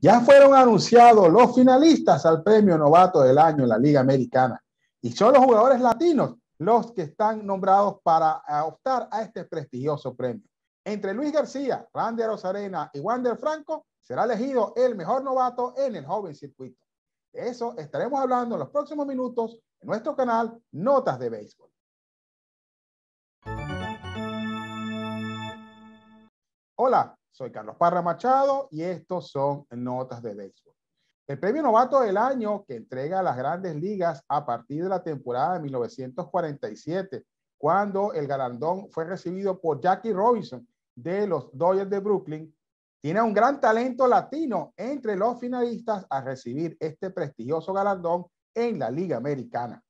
Ya fueron anunciados los finalistas al premio novato del año en la Liga Americana. Y son los jugadores latinos los que están nombrados para optar a este prestigioso premio. Entre Luis García, Randy Rosarena y Wander Franco será elegido el mejor novato en el joven circuito. De eso estaremos hablando en los próximos minutos en nuestro canal Notas de Béisbol. Hola, soy Carlos Parra Machado y estos son Notas de Béisbol. El premio Novato del Año que entrega a las grandes ligas a partir de la temporada de 1947, cuando el galardón fue recibido por Jackie Robinson de los Dodgers de Brooklyn, tiene un gran talento latino entre los finalistas a recibir este prestigioso galardón en la Liga Americana.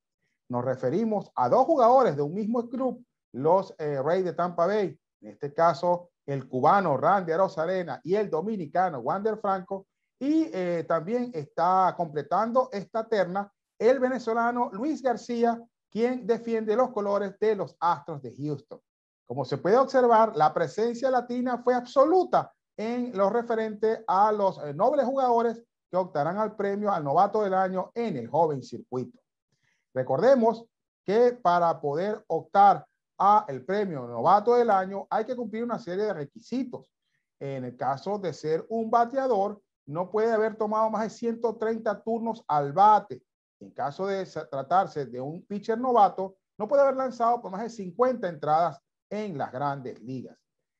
Nos referimos a dos jugadores de un mismo club, los eh, Reyes de Tampa Bay, en este caso el cubano Randy Arozarena y el dominicano Wander Franco. Y eh, también está completando esta terna el venezolano Luis García, quien defiende los colores de los Astros de Houston. Como se puede observar, la presencia latina fue absoluta en lo referente a los eh, nobles jugadores que optarán al premio al novato del año en el joven circuito. Recordemos que para poder optar el premio novato del año, hay que cumplir una serie de requisitos. En el caso de ser un bateador, no puede haber tomado más de 130 turnos al bate. En caso de tratarse de un pitcher novato, no puede haber lanzado más de 50 entradas en las grandes ligas.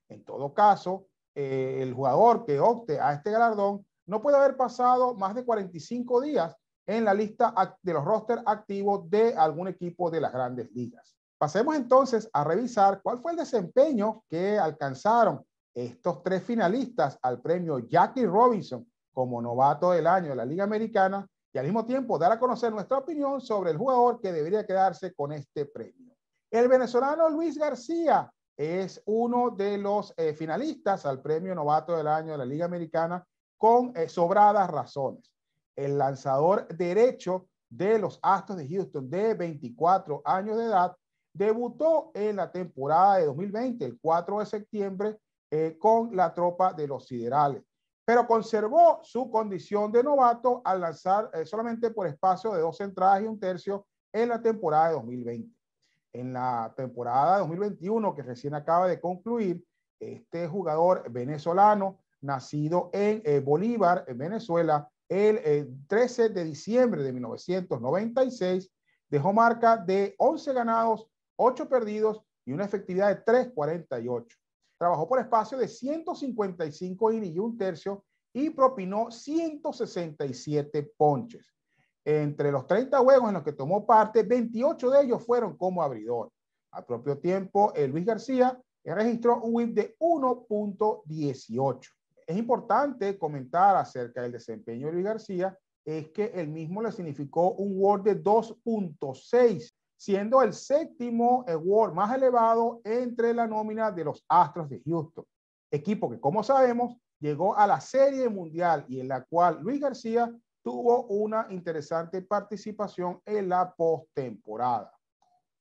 En todo caso, eh, el jugador que opte a este galardón no puede haber pasado más de 45 días en la lista de los roster activos de algún equipo de las grandes ligas. Pasemos entonces a revisar cuál fue el desempeño que alcanzaron estos tres finalistas al premio Jackie Robinson como novato del año de la Liga Americana y al mismo tiempo dar a conocer nuestra opinión sobre el jugador que debería quedarse con este premio. El venezolano Luis García es uno de los eh, finalistas al premio novato del año de la Liga Americana con eh, sobradas razones. El lanzador derecho de los Astros de Houston de 24 años de edad Debutó en la temporada de 2020, el 4 de septiembre, eh, con la tropa de los Siderales, pero conservó su condición de novato al lanzar eh, solamente por espacio de dos entradas y un tercio en la temporada de 2020. En la temporada de 2021, que recién acaba de concluir, este jugador venezolano, nacido en eh, Bolívar, en Venezuela, el 13 de diciembre de 1996, dejó marca de 11 ganados, 8 perdidos y una efectividad de 3.48. Trabajó por espacio de 155 innings y un tercio y propinó 167 ponches. Entre los 30 juegos en los que tomó parte, 28 de ellos fueron como abridor. Al propio tiempo, eh, Luis García registró un whip de 1.18. Es importante comentar acerca del desempeño de Luis García, es que el mismo le significó un WAR de 2.6 siendo el séptimo award más elevado entre la nómina de los Astros de Houston, equipo que, como sabemos, llegó a la Serie Mundial y en la cual Luis García tuvo una interesante participación en la postemporada.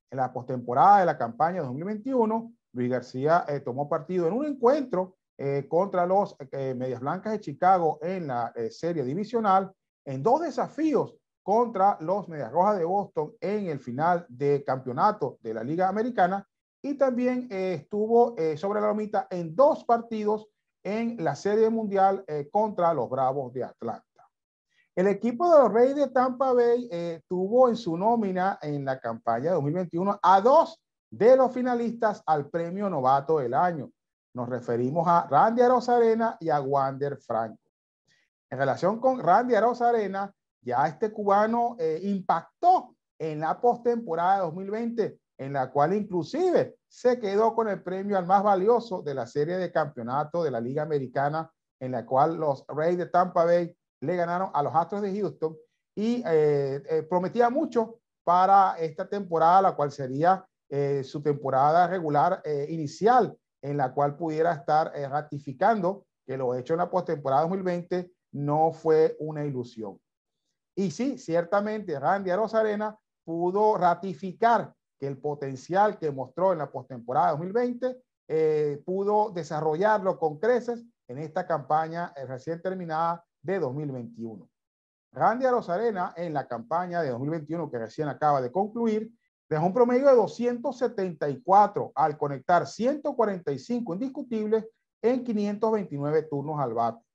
En la postemporada de la campaña de 2021, Luis García eh, tomó partido en un encuentro eh, contra los eh, Medias Blancas de Chicago en la serie divisional en dos desafíos contra los Medias Rojas de Boston en el final de campeonato de la Liga Americana y también eh, estuvo eh, sobre la lomita en dos partidos en la Serie Mundial eh, contra los Bravos de Atlanta. El equipo de los Reyes de Tampa Bay tuvo en su nómina en la campaña de 2021 a dos de los finalistas al Premio Novato del Año. Nos referimos a Randy Arosarena y a Wander Franco. En relación con Randy Arena, ya este cubano eh, impactó en la postemporada de 2020, en la cual inclusive se quedó con el premio al más valioso de la serie de campeonato de la Liga Americana, en la cual los Rays de Tampa Bay le ganaron a los Astros de Houston y eh, eh, prometía mucho para esta temporada, la cual sería su temporada regular inicial, en la cual pudiera estar ratificando que lo hecho en la postemporada 2020 no fue una ilusión. Y sí, ciertamente Randy Arozarena pudo ratificar que el potencial que mostró en la postemporada 2020 eh, pudo desarrollarlo con creces en esta campaña eh, recién terminada de 2021. Randy Arozarena en la campaña de 2021 que recién acaba de concluir dejó un promedio de 274 al conectar 145 indiscutibles en 529 turnos al bate.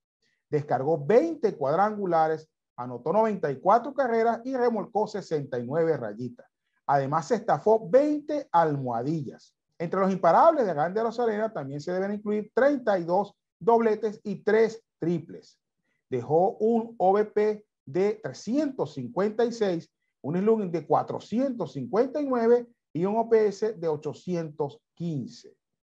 Descargó 20 cuadrangulares Anotó 94 carreras y remolcó 69 rayitas. Además, se estafó 20 almohadillas. Entre los imparables de Grande Arozarena, también se deben incluir 32 dobletes y 3 triples. Dejó un OBP de 356, un slugging de 459 y un OPS de 815.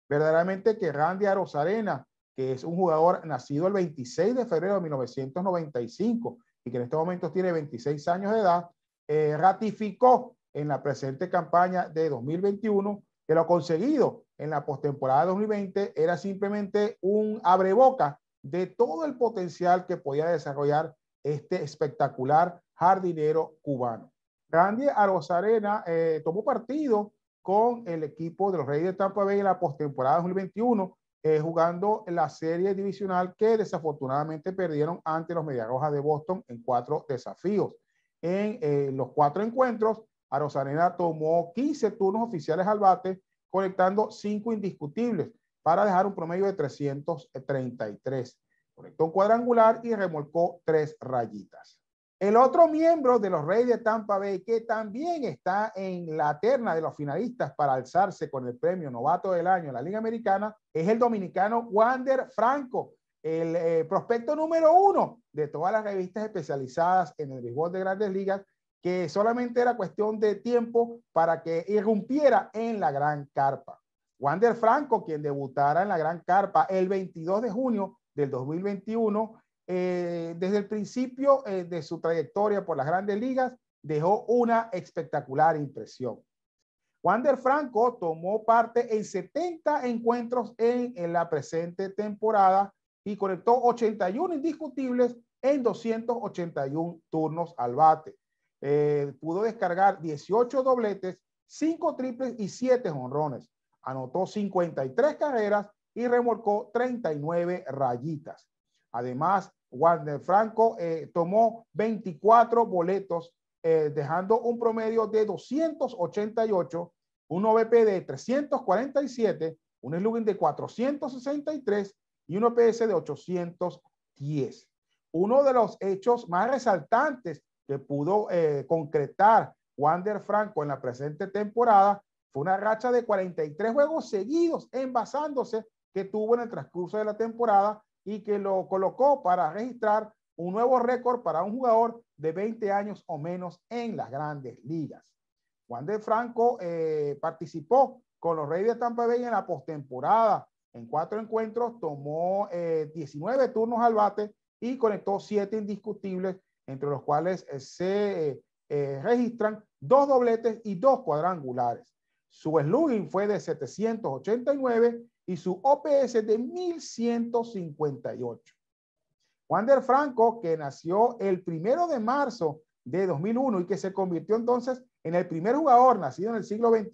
Verdaderamente que Randy Arozarena, que es un jugador nacido el 26 de febrero de 1995 y que en estos momentos tiene 26 años de edad, eh, ratificó en la presente campaña de 2021 que lo conseguido en la postemporada 2020 era simplemente un abreboca de todo el potencial que podía desarrollar este espectacular jardinero cubano. Randy Arozarena eh, tomó partido con el equipo de los Reyes de Tampa Bay en la postemporada 2021 eh, jugando la serie divisional que desafortunadamente perdieron ante los Media de Boston en cuatro desafíos. En eh, los cuatro encuentros, Arosarena tomó 15 turnos oficiales al bate, conectando cinco indiscutibles para dejar un promedio de 333. Conectó un cuadrangular y remolcó tres rayitas. El otro miembro de los Reyes de Tampa Bay, que también está en la terna de los finalistas para alzarse con el premio Novato del Año en la Liga Americana, es el dominicano Wander Franco, el eh, prospecto número uno de todas las revistas especializadas en el béisbol de grandes ligas, que solamente era cuestión de tiempo para que irrumpiera en la gran carpa. Wander Franco, quien debutara en la gran carpa el 22 de junio del 2021, eh, desde el principio eh, de su trayectoria por las grandes ligas, dejó una espectacular impresión. Wander Franco tomó parte en 70 encuentros en, la presente temporada y conectó 81 indiscutibles en 281 turnos al bate. Eh, pudo descargar 18 dobletes, 5 triples y 7 jonrones. Anotó 53 carreras y remolcó 39 rayitas. Además, Wander Franco eh, tomó 24 boletos, eh, dejando un promedio de 288, un OBP de 347, un slugging de 463 y un OPS de 810. Uno de los hechos más resaltantes que pudo eh, concretar Wander Franco en la presente temporada fue una racha de 43 juegos seguidos envasándose que tuvo en el transcurso de la temporada y que lo colocó para registrar un nuevo récord para un jugador de 20 años o menos en las grandes ligas. Juan de Franco eh, participó con los Reyes de Tampa Bay en la postemporada. En cuatro encuentros tomó 19 eh, turnos al bate y conectó siete indiscutibles, entre los cuales eh, se registran dos dobletes y dos cuadrangulares. Su slugging fue de 789 y su OPS de 1158. Wander Franco, que nació el primero de marzo de 2001 y que se convirtió entonces en el primer jugador nacido en el siglo XXI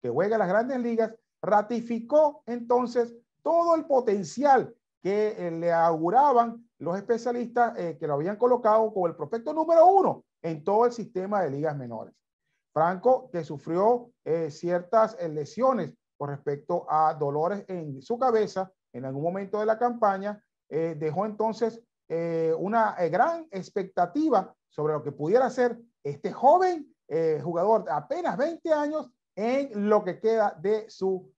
que juega en las grandes ligas, ratificó entonces todo el potencial que eh, le auguraban los especialistas eh, que lo habían colocado como el prospecto número uno en todo el sistema de ligas menores. Franco, que sufrió eh, ciertas lesiones con respecto a dolores en su cabeza en algún momento de la campaña, eh, dejó entonces eh, una eh, gran expectativa sobre lo que pudiera ser este joven jugador de apenas 20 años en lo que queda de su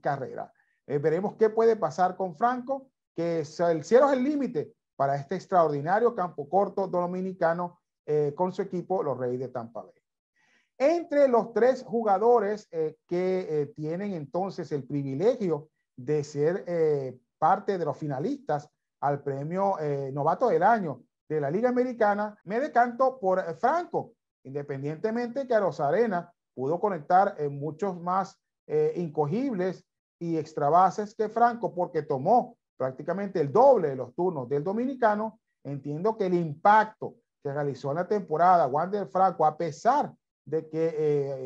carrera. veremos qué puede pasar con Franco, que el cielo es el límite para este extraordinario campo corto dominicano con su equipo, los Reyes de Tampa Bay. Entre los tres jugadores eh, que eh, tienen entonces el privilegio de ser eh, parte de los finalistas al premio Novato del Año de la Liga Americana, me decanto por Franco, independientemente que a Rosarena pudo conectar muchos más incogibles y extrabases que Franco, porque tomó prácticamente el doble de los turnos del dominicano, entiendo que el impacto que realizó en la temporada Wander Franco, a pesar de que eh,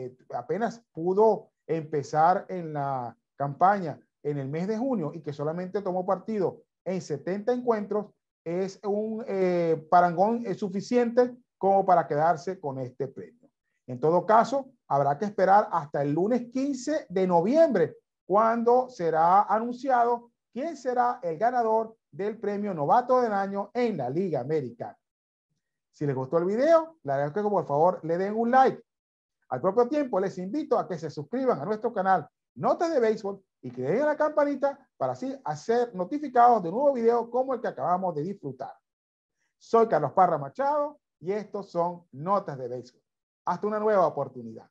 eh, apenas pudo empezar en la campaña en el mes de junio y que solamente tomó partido en 70 encuentros, es un eh, parangón suficiente como para quedarse con este premio. En todo caso, habrá que esperar hasta el lunes 15 de noviembre, cuando será anunciado quién será el ganador del premio Novato del Año en la Liga Americana. Si les gustó el video, le agradezco que por favor le den un like. Al propio tiempo, les invito a que se suscriban a nuestro canal Notas de Béisbol y que den la campanita para así ser notificados de un nuevo video como el que acabamos de disfrutar. Soy Carlos Parra Machado y estos son Notas de Béisbol. Hasta una nueva oportunidad.